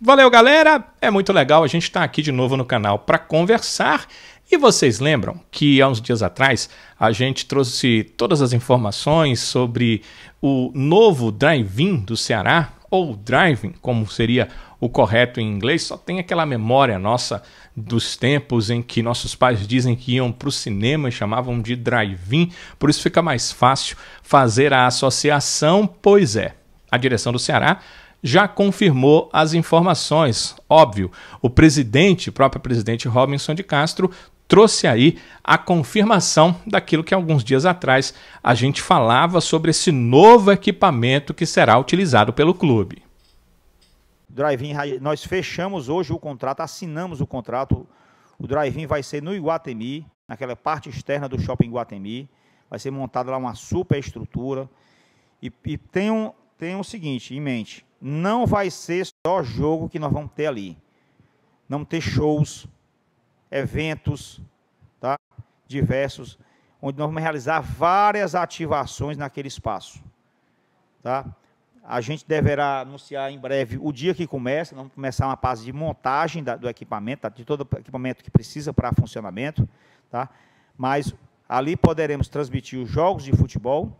Valeu, galera! É muito legal a gente estar tá aqui de novo no canal para conversar. E vocês lembram que há uns dias atrás a gente trouxe todas as informações sobre o novo drive-in do Ceará, ou driving, como seria o correto em inglês, só tem aquela memória nossa dos tempos em que nossos pais dizem que iam para o cinema e chamavam de drive-in, por isso fica mais fácil fazer a associação. Pois é, a direção do Ceará já confirmou as informações. Óbvio, o presidente, o próprio presidente Robinson de Castro, trouxe aí a confirmação daquilo que alguns dias atrás a gente falava sobre esse novo equipamento que será utilizado pelo clube. Drive-in, nós fechamos hoje o contrato, assinamos o contrato. O drive-in vai ser no Iguatemi, naquela parte externa do shopping Iguatemi. Vai ser montada lá uma superestrutura. E, e tenham, tenham o seguinte em mente: não vai ser só jogo que nós vamos ter ali. Não ter shows, eventos, tá? Diversos, onde nós vamos realizar várias ativações naquele espaço, tá? A gente deverá anunciar em breve o dia que começa, vamos começar uma fase de montagem da, do equipamento, tá? de todo o equipamento que precisa para funcionamento, tá? Mas ali poderemos transmitir os jogos de futebol,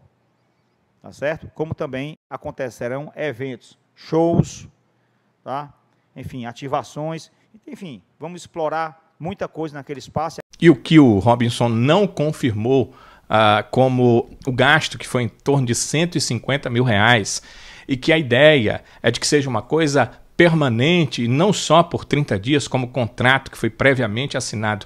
tá certo? Como também acontecerão eventos, shows, tá? enfim, ativações. Enfim, vamos explorar muita coisa naquele espaço. E o que o Robinson não confirmou ah, como o gasto, que foi em torno de 150 mil reais, e que a ideia é de que seja uma coisa permanente, e não só por 30 dias, como o contrato que foi previamente assinado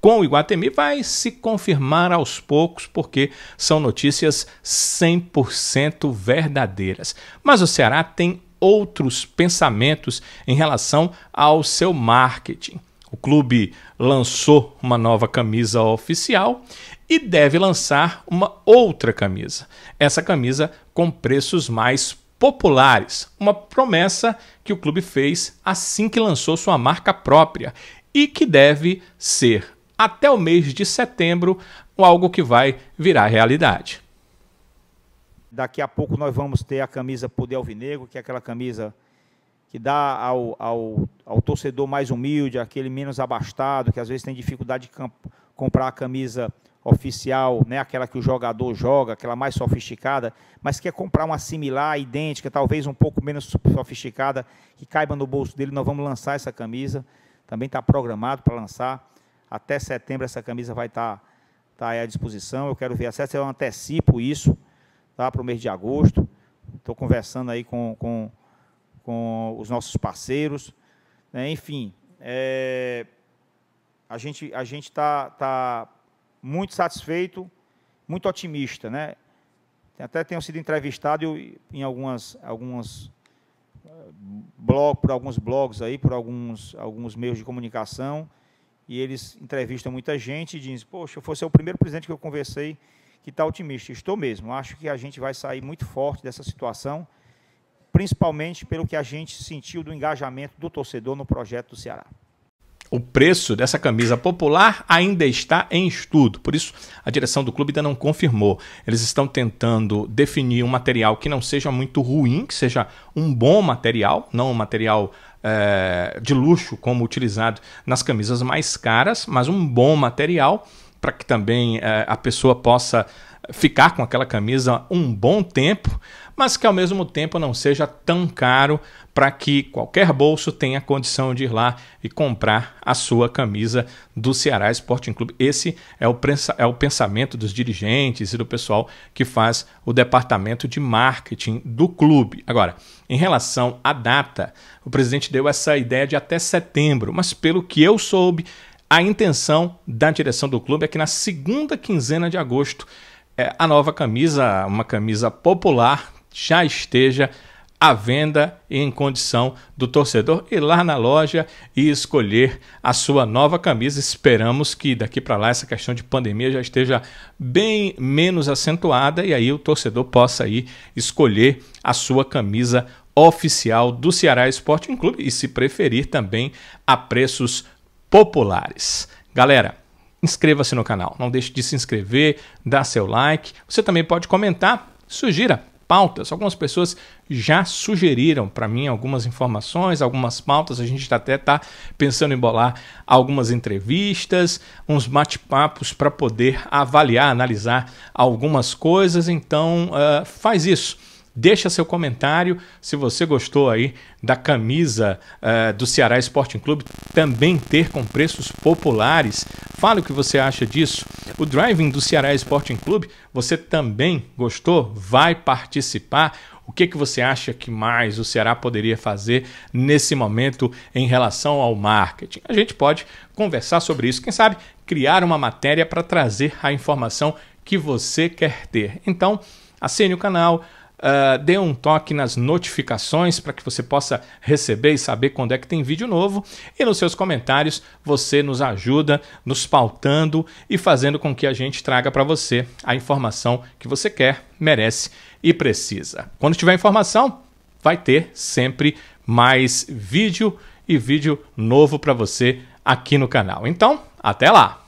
com o Iguatemi vai se confirmar aos poucos, porque são notícias 100% verdadeiras. Mas o Ceará tem outros pensamentos em relação ao seu marketing. O clube lançou uma nova camisa oficial e deve lançar uma outra camisa. Essa camisa com preços mais populares, uma promessa que o clube fez assim que lançou sua marca própria e que deve ser até o mês de setembro algo que vai virar realidade. Daqui a pouco nós vamos ter a camisa Poder Alvinegro, que é aquela camisa que dá ao, ao, ao torcedor mais humilde, aquele menos abastado, que às vezes tem dificuldade de comprar a camisa oficial, né, aquela que o jogador joga, aquela mais sofisticada, mas quer é comprar uma similar, idêntica, talvez um pouco menos sofisticada, que caiba no bolso dele, nós vamos lançar essa camisa. Também está programado para lançar. Até setembro essa camisa vai estar tá, tá à disposição. Eu quero ver acesso, eu antecipo isso tá, para o mês de agosto. Estou conversando aí com, com, com os nossos parceiros. Né? enfim, é, a gente a gente está tá muito satisfeito, muito otimista, né? Até tenho sido entrevistado em algumas algumas eh, blog por alguns blogs aí, por alguns alguns meios de comunicação e eles entrevistam muita gente e dizem: poxa, eu fosse o primeiro presidente que eu conversei que está otimista. Estou mesmo. Acho que a gente vai sair muito forte dessa situação, principalmente pelo que a gente sentiu do engajamento do torcedor no projeto do Ceará. O preço dessa camisa popular ainda está em estudo, por isso a direção do clube ainda não confirmou. Eles estão tentando definir um material que não seja muito ruim, que seja um bom material, não um material é, de luxo como utilizado nas camisas mais caras, mas um bom material para que também é, a pessoa possa ficar com aquela camisa um bom tempo, mas que ao mesmo tempo não seja tão caro para que qualquer bolso tenha condição de ir lá e comprar a sua camisa do Ceará Sporting Clube. Esse é o, é o pensamento dos dirigentes e do pessoal que faz o departamento de marketing do clube. Agora, em relação à data, o presidente deu essa ideia de até setembro, mas pelo que eu soube, a intenção da direção do clube é que na segunda quinzena de agosto é, a nova camisa, uma camisa popular, já esteja à venda em condição do torcedor ir lá na loja e escolher a sua nova camisa. Esperamos que daqui para lá essa questão de pandemia já esteja bem menos acentuada e aí o torcedor possa ir escolher a sua camisa oficial do Ceará Sporting Clube e se preferir também a preços populares. Galera, inscreva-se no canal, não deixe de se inscrever, dá seu like. Você também pode comentar, sugira pautas. Algumas pessoas já sugeriram para mim algumas informações, algumas pautas. A gente até está pensando em bolar algumas entrevistas, uns bate-papos para poder avaliar, analisar algumas coisas. Então, uh, faz isso Deixa seu comentário se você gostou aí da camisa uh, do Ceará Sporting Clube também ter com preços populares. Fala o que você acha disso. O driving do Ceará Sporting Clube, você também gostou? Vai participar? O que, que você acha que mais o Ceará poderia fazer nesse momento em relação ao marketing? A gente pode conversar sobre isso, quem sabe criar uma matéria para trazer a informação que você quer ter. Então, assine o canal, Uh, dê um toque nas notificações para que você possa receber e saber quando é que tem vídeo novo. E nos seus comentários você nos ajuda, nos pautando e fazendo com que a gente traga para você a informação que você quer, merece e precisa. Quando tiver informação, vai ter sempre mais vídeo e vídeo novo para você aqui no canal. Então, até lá!